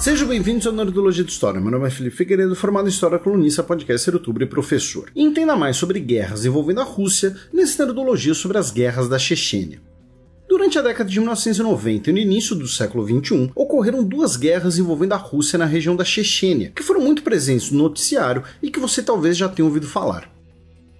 Sejam bem-vindos ao Nerdologia de História. Meu nome é Felipe Figueiredo, formado em História, colunista, podcaster, youtuber e professor. E entenda mais sobre guerras envolvendo a Rússia nesse Nerdologia sobre as guerras da Chechênia. Durante a década de 1990 e no início do século XXI, ocorreram duas guerras envolvendo a Rússia na região da Chechênia, que foram muito presentes no noticiário e que você talvez já tenha ouvido falar.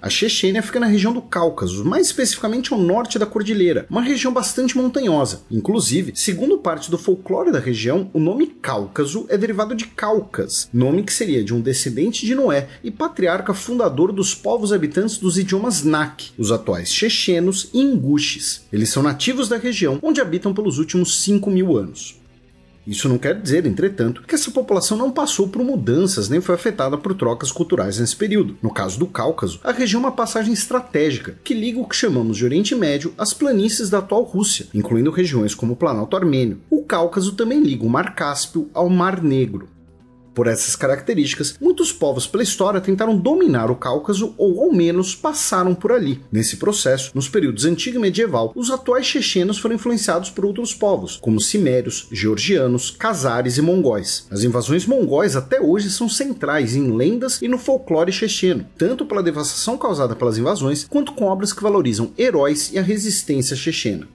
A Chechênia fica na região do Cáucaso, mais especificamente ao norte da cordilheira, uma região bastante montanhosa. Inclusive, segundo parte do folclore da região, o nome Cáucaso é derivado de Caucas, nome que seria de um descendente de Noé e patriarca fundador dos povos habitantes dos idiomas Nak, os atuais chechenos e Ingushes. Eles são nativos da região, onde habitam pelos últimos 5 mil anos. Isso não quer dizer, entretanto, que essa população não passou por mudanças nem foi afetada por trocas culturais nesse período. No caso do Cáucaso, a região é uma passagem estratégica que liga o que chamamos de Oriente Médio às planícies da atual Rússia, incluindo regiões como o Planalto Armênio. O Cáucaso também liga o Mar Cáspio ao Mar Negro. Por essas características, muitos povos pela história tentaram dominar o Cáucaso ou ao menos passaram por ali. Nesse processo, nos períodos antigo e medieval, os atuais chechenos foram influenciados por outros povos, como cimérios, georgianos, casares e mongóis. As invasões mongóis até hoje são centrais em lendas e no folclore checheno, tanto pela devastação causada pelas invasões, quanto com obras que valorizam heróis e a resistência chechena.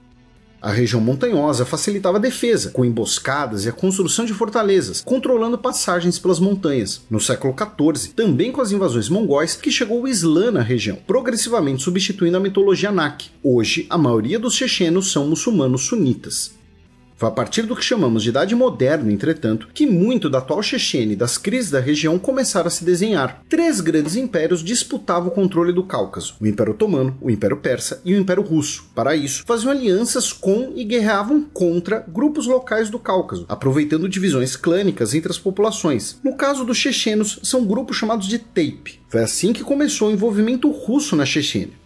A região montanhosa facilitava a defesa, com emboscadas e a construção de fortalezas, controlando passagens pelas montanhas. No século XIV, também com as invasões mongóis, que chegou o Islã na região, progressivamente substituindo a mitologia Anak. Hoje, a maioria dos chechenos são muçulmanos sunitas. Foi a partir do que chamamos de Idade Moderna, entretanto, que muito da atual Chechene e das crises da região começaram a se desenhar. Três grandes impérios disputavam o controle do Cáucaso: o Império Otomano, o Império Persa e o Império Russo. Para isso, faziam alianças com e guerreavam contra grupos locais do Cáucaso, aproveitando divisões clânicas entre as populações. No caso dos chechenos, são grupos chamados de Tape. Foi assim que começou o envolvimento russo na Chechênia.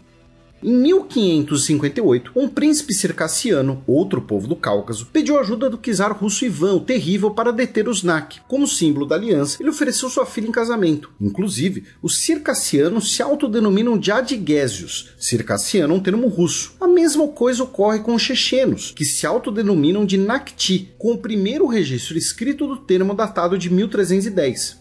Em 1558, um príncipe circassiano, outro povo do Cáucaso, pediu ajuda do czar russo Ivan o Terrível para deter os Nak. Como símbolo da aliança, ele ofereceu sua filha em casamento. Inclusive, os circassianos se autodenominam de Adigésios circassiano é um termo russo. A mesma coisa ocorre com os chechenos, que se autodenominam de Nakti, com o primeiro registro escrito do termo datado de 1310.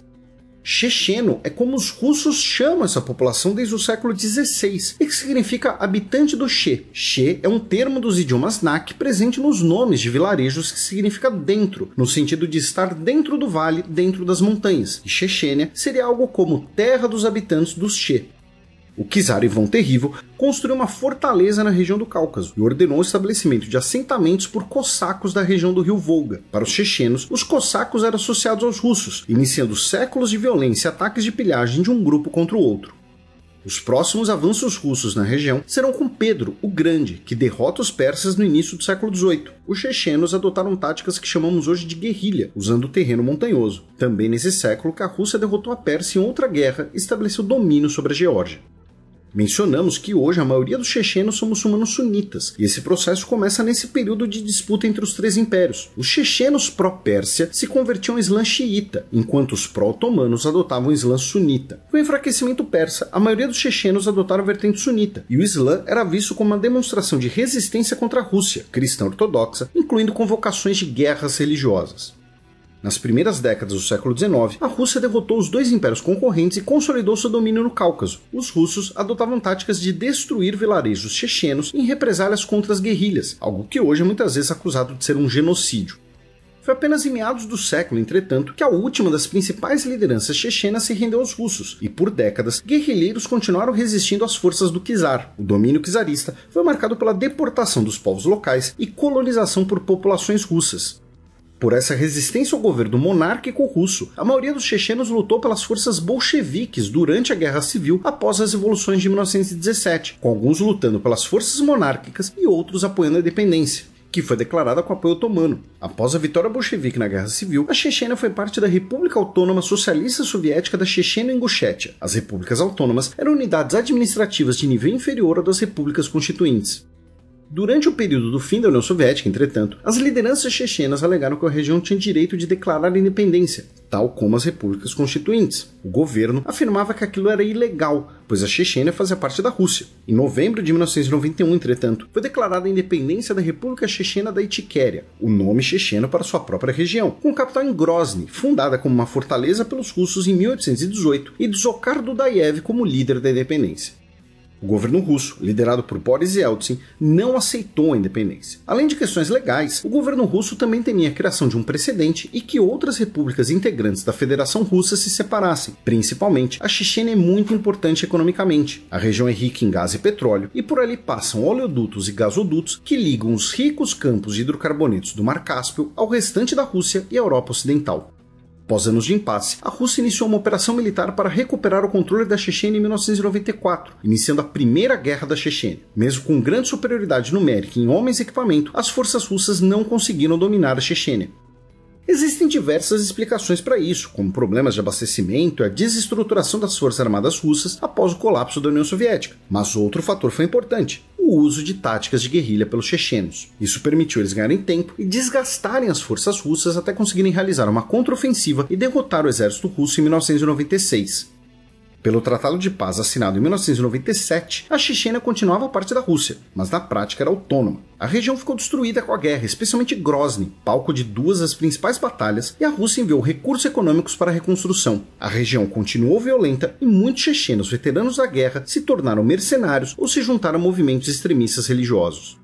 Checheno é como os russos chamam essa população desde o século XVI e que significa habitante do Che. Che é um termo dos idiomas Nak presente nos nomes de vilarejos que significa dentro, no sentido de estar dentro do vale, dentro das montanhas. E Chechênia seria algo como terra dos habitantes dos Che. O Kizar Ivan Terrível construiu uma fortaleza na região do Cáucaso e ordenou o estabelecimento de assentamentos por cossacos da região do rio Volga. Para os chechenos, os cossacos eram associados aos russos, iniciando séculos de violência e ataques de pilhagem de um grupo contra o outro. Os próximos avanços russos na região serão com Pedro o Grande, que derrota os persas no início do século XVIII. Os chechenos adotaram táticas que chamamos hoje de guerrilha, usando o terreno montanhoso. Também nesse século que a Rússia derrotou a Pérsia em outra guerra e estabeleceu domínio sobre a Geórgia. Mencionamos que hoje a maioria dos chechenos são muçulmanos sunitas, e esse processo começa nesse período de disputa entre os três impérios. Os chechenos pró-Pérsia se convertiam ao Islã xiita, enquanto os pró-otomanos adotavam o Islã sunita. Com o enfraquecimento persa, a maioria dos chechenos adotaram a vertente sunita, e o Islã era visto como uma demonstração de resistência contra a Rússia, cristã ortodoxa, incluindo convocações de guerras religiosas. Nas primeiras décadas do século XIX, a Rússia derrotou os dois impérios concorrentes e consolidou seu domínio no Cáucaso. Os russos adotavam táticas de destruir vilarejos chechenos em represálias contra as guerrilhas, algo que hoje é muitas vezes acusado de ser um genocídio. Foi apenas em meados do século, entretanto, que a última das principais lideranças chechenas se rendeu aos russos, e por décadas, guerrilheiros continuaram resistindo às forças do czar. O domínio czarista foi marcado pela deportação dos povos locais e colonização por populações russas. Por essa resistência ao governo monárquico russo, a maioria dos chechenos lutou pelas forças bolcheviques durante a Guerra Civil após as revoluções de 1917, com alguns lutando pelas forças monárquicas e outros apoiando a independência que foi declarada com apoio otomano. Após a vitória bolchevique na Guerra Civil, a Chechênia foi parte da República Autônoma Socialista Soviética da Chechênia Ingushetia. As repúblicas autônomas eram unidades administrativas de nível inferior a das repúblicas constituintes. Durante o período do fim da União Soviética, entretanto, as lideranças chechenas alegaram que a região tinha direito de declarar independência, tal como as repúblicas constituintes. O governo afirmava que aquilo era ilegal, pois a Chechênia fazia parte da Rússia. Em novembro de 1991, entretanto, foi declarada a independência da República Chechena da Itiquéria, o nome checheno para sua própria região, com capital em Grozny, fundada como uma fortaleza pelos russos em 1818, e Zokar Dudayev como líder da independência. O governo russo, liderado por Boris Yeltsin, não aceitou a independência. Além de questões legais, o governo russo também temia a criação de um precedente e que outras repúblicas integrantes da Federação Russa se separassem. Principalmente, a Chechênia é muito importante economicamente. A região é rica em gás e petróleo, e por ali passam oleodutos e gasodutos que ligam os ricos campos de hidrocarbonetos do Mar Cáspio ao restante da Rússia e Europa Ocidental. Após anos de impasse, a Rússia iniciou uma operação militar para recuperar o controle da Chechênia em 1994, iniciando a Primeira Guerra da Chechênia. Mesmo com grande superioridade numérica em homens e equipamento, as forças russas não conseguiram dominar a Chechênia. Existem diversas explicações para isso, como problemas de abastecimento e a desestruturação das forças armadas russas após o colapso da União Soviética. Mas outro fator foi importante: o uso de táticas de guerrilha pelos chechenos. Isso permitiu eles ganharem tempo e desgastarem as forças russas até conseguirem realizar uma contraofensiva e derrotar o exército russo em 1996. Pelo Tratado de Paz assinado em 1997, a Chechênia continuava parte da Rússia, mas na prática era autônoma. A região ficou destruída com a guerra, especialmente Grozny, palco de duas das principais batalhas, e a Rússia enviou recursos econômicos para a reconstrução. A região continuou violenta e muitos chechenos veteranos da guerra se tornaram mercenários ou se juntaram a movimentos extremistas religiosos.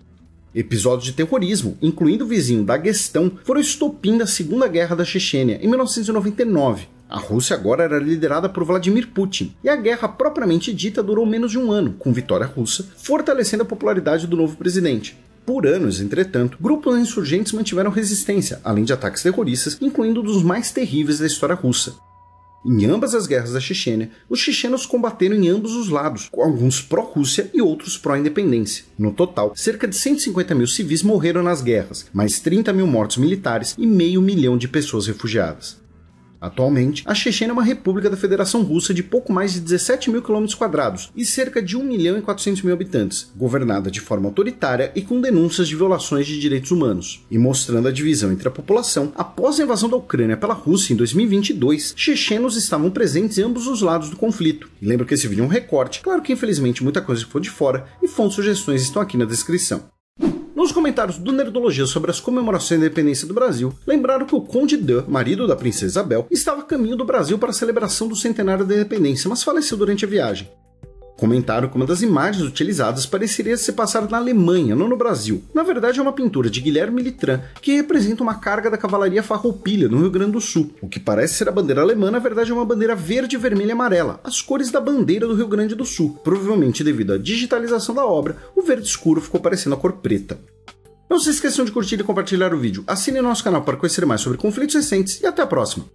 Episódios de terrorismo, incluindo o vizinho Gestão, foram estopim da Segunda Guerra da Chechênia em 1999. A Rússia agora era liderada por Vladimir Putin, e a guerra propriamente dita durou menos de um ano, com vitória russa, fortalecendo a popularidade do novo presidente. Por anos, entretanto, grupos insurgentes mantiveram resistência, além de ataques terroristas, incluindo um dos mais terríveis da história russa. Em ambas as guerras da Chechênia, os chechenos combateram em ambos os lados, com alguns pró-Rússia e outros pró-independência. No total, cerca de 150 mil civis morreram nas guerras, mais 30 mil mortos militares e meio milhão de pessoas refugiadas. Atualmente, a Chechênia é uma república da Federação Russa de pouco mais de 17 mil quilômetros quadrados e cerca de 1 milhão e 400 mil habitantes, governada de forma autoritária e com denúncias de violações de direitos humanos. E mostrando a divisão entre a população, após a invasão da Ucrânia pela Rússia em 2022, chechenos estavam presentes em ambos os lados do conflito. E lembro que esse vídeo é um recorte, claro que infelizmente muita coisa ficou de fora e fontes sugestões estão aqui na descrição. Nos comentários do Nerdologia sobre as comemorações da independência do Brasil, lembraram que o Conde Dan, marido da princesa Isabel, estava a caminho do Brasil para a celebração do centenário da independência, mas faleceu durante a viagem. Comentaram que uma das imagens utilizadas pareceria se passar na Alemanha, não no Brasil. Na verdade, é uma pintura de Guilherme Litran que representa uma carga da cavalaria farroupilha no Rio Grande do Sul. O que parece ser a bandeira alemã, na verdade, é uma bandeira verde, vermelha e amarela, as cores da bandeira do Rio Grande do Sul. Provavelmente devido à digitalização da obra, o verde escuro ficou parecendo a cor preta. Não se esqueçam de curtir e compartilhar o vídeo. Assine nosso canal para conhecer mais sobre conflitos recentes e até a próxima!